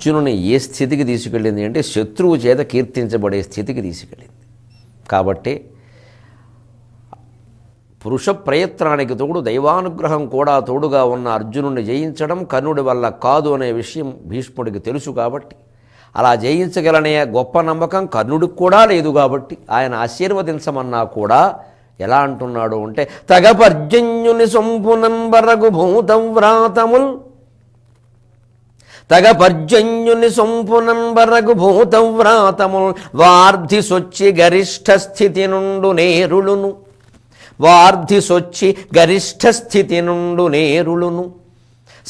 అర్జునుని ఏ స్థితికి తీసుకెళ్ళింది అంటే శత్రువు చేత కీర్తించబడే స్థితికి తీసుకెళ్ళింది కాబట్టి పురుష ప్రయత్నానికి తోడు దైవానుగ్రహం కూడా తోడుగా ఉన్న అర్జునుడిని జయించడం కర్ణుడి వల్ల కాదు అనే విషయం భీష్ముడికి తెలుసు కాబట్టి అలా జయించగలనే గొప్ప నమ్మకం కర్ణుడికి కూడా లేదు కాబట్టి ఆయన ఆశీర్వదించమన్నా కూడా ఎలా అంటున్నాడు అంటే తగపర్జన్యుని సొంపునంబరగు భూతవ్రాతముల్ తగ పర్జన్యుని సొంపునంబరకు భూతవ్రాతముల్ వార్ధి సొచ్చి గరిష్ట స్థితి నుండు నేరులును వార్ధి సొచ్చి గరిష్ట స్థితి నుండు నేరులును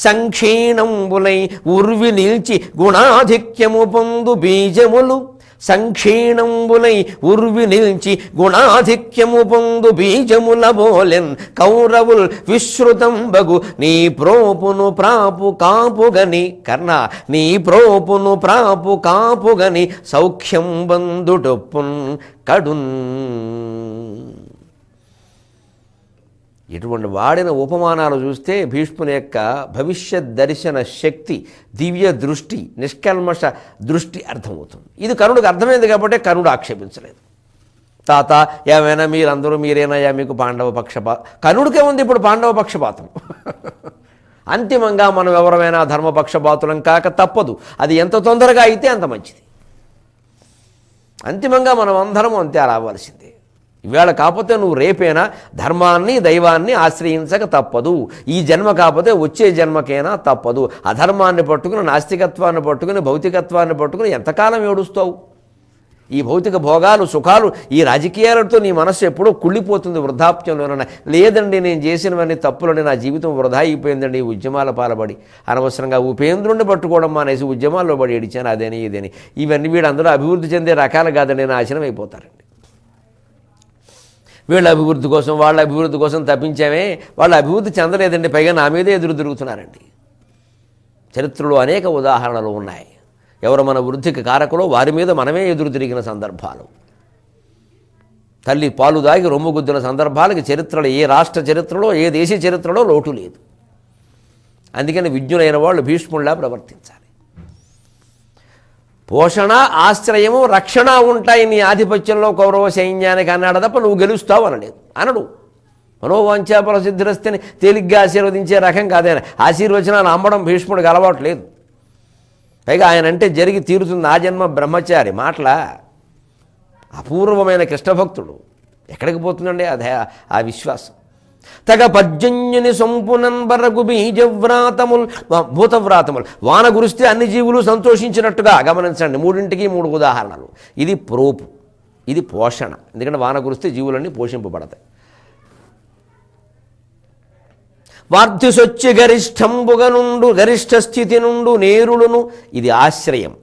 సంక్షీణంబులై ఉర్వి నిలిచి గుణాధిక్యము పొందు బీజములు సంక్షీణంబులై ఉర్వి నిలిచి గుణాధిక్యము పొందు బీజముల బోలెన్ కౌరవుల్ విశ్రుతం బగు నీ ప్రోపును ప్రాపు కాపుగని కర్ణ నీ ప్రోపును ప్రాపు కాపుగని సౌఖ్యం బంధుడొప్పున్ కడున్ ఇటువంటి వాడిన ఉపమానాలు చూస్తే భీష్ముని యొక్క భవిష్యత్ దర్శన శక్తి దివ్య దృష్టి నిష్కల్మష దృష్టి అర్థమవుతుంది ఇది కరుణుడికి అర్థమైంది కాబట్టి కరుణుడు ఆక్షేపించలేదు తాత ఏమైనా మీరందరూ మీరేనాయా మీకు పాండవ పక్షపా కనుడికే ఉంది ఇప్పుడు పాండవ పక్షపాతం అంతిమంగా మనం ఎవరమైనా ధర్మపక్షపాతులం కాక తప్పదు అది ఎంత తొందరగా అయితే అంత మంచిది అంతిమంగా మనం అందరం అంతే రావాల్సిందే ఇవాళ కాకపోతే నువ్వు రేపైనా ధర్మాన్ని దైవాన్ని ఆశ్రయించక తప్పదు ఈ జన్మ కాకపోతే వచ్చే జన్మకైనా తప్పదు అధర్మాన్ని పట్టుకుని నాస్తికత్వాన్ని పట్టుకుని భౌతికత్వాన్ని పట్టుకుని ఎంతకాలం ఏడుస్తావు ఈ భౌతిక భోగాలు సుఖాలు ఈ రాజకీయాలతో నీ మనస్సు ఎప్పుడో కుళ్ళిపోతుంది వృద్ధాప్యంలోనన్నా లేదండి నేను చేసినవన్నీ తప్పులని నా జీవితం వృధా అయిపోయిందండి ఈ ఉద్యమాల పాలబడి అనవసరంగా ఉపేంద్రుణ్ణి పట్టుకోవడం మానేసి ఉద్యమాల్లో పడి ఏడిచాను అదేని ఇదేని ఇవన్నీ వీడందరూ అభివృద్ధి చెందే రకాలు కాదండి నాశనం అయిపోతారండి వీళ్ళ అభివృద్ధి కోసం వాళ్ళ అభివృద్ధి కోసం తప్పించామే వాళ్ళ అభివృద్ధి చెందలేదండి పైగా నా మీదే ఎదురు తిరుగుతున్నారండి చరిత్రలో అనేక ఉదాహరణలు ఉన్నాయి ఎవరు మన వృద్ధికి కారకులో వారి మీద మనమే ఎదురు తిరిగిన సందర్భాలు తల్లి పాలు దాగి రొమ్ము గుద్దిన సందర్భాలకి చరిత్రలో ఏ రాష్ట్ర చరిత్రలో ఏ దేశ చరిత్రలో లోటు లేదు అందుకని విజ్ఞులైన వాళ్ళు భీష్ముల్లా ప్రవర్తించాలి పోషణ ఆశ్రయము రక్షణ ఉంటాయి నీ ఆధిపత్యంలో కౌరవ సైన్యానికి అన్నాడు తప్ప నువ్వు గెలుస్తావు అనలేదు అనడు మనోవంచా ప్రసిద్ధిరస్తని తేలిగ్గా ఆశీర్వదించే రకం కాదే ఆశీర్వచనాలు అమ్మడం భీష్ముడికి అలవాటు లేదు పైగా ఆయన అంటే జరిగి తీరుతుంది ఆ జన్మ బ్రహ్మచారి మాటల అపూర్వమైన కృష్ణభక్తుడు ఎక్కడికి పోతుందండి అదే ఆ విశ్వాసం తగ పర్జన్యుని సొంపునంబరకు బీజవ్రాతముల్ భూతవ్రాతముల్ వాన గురిస్తే అన్ని జీవులు సంతోషించినట్టుగా గమనించండి మూడింటికి మూడు ఉదాహరణలు ఇది ప్రోపు ఇది పోషణ ఎందుకంటే వాన గురిస్తే జీవులన్నీ పోషింపబడతాయి వార్ధిసొచ్చి గరిష్టంబుగ నుండు గరిష్ట స్థితి నుండు నేరుడును ఇది ఆశ్రయం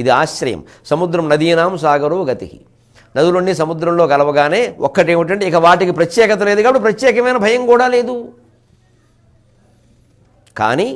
ఇది ఆశ్రయం సముద్రం నదీనాం సాగరో గతి నదులన్నీ సముద్రంలో కలవగానే ఒక్కటేమిటంటే ఇక వాటికి ప్రత్యేకత లేదు కాబట్టి ప్రత్యేకమైన భయం కూడా లేదు కానీ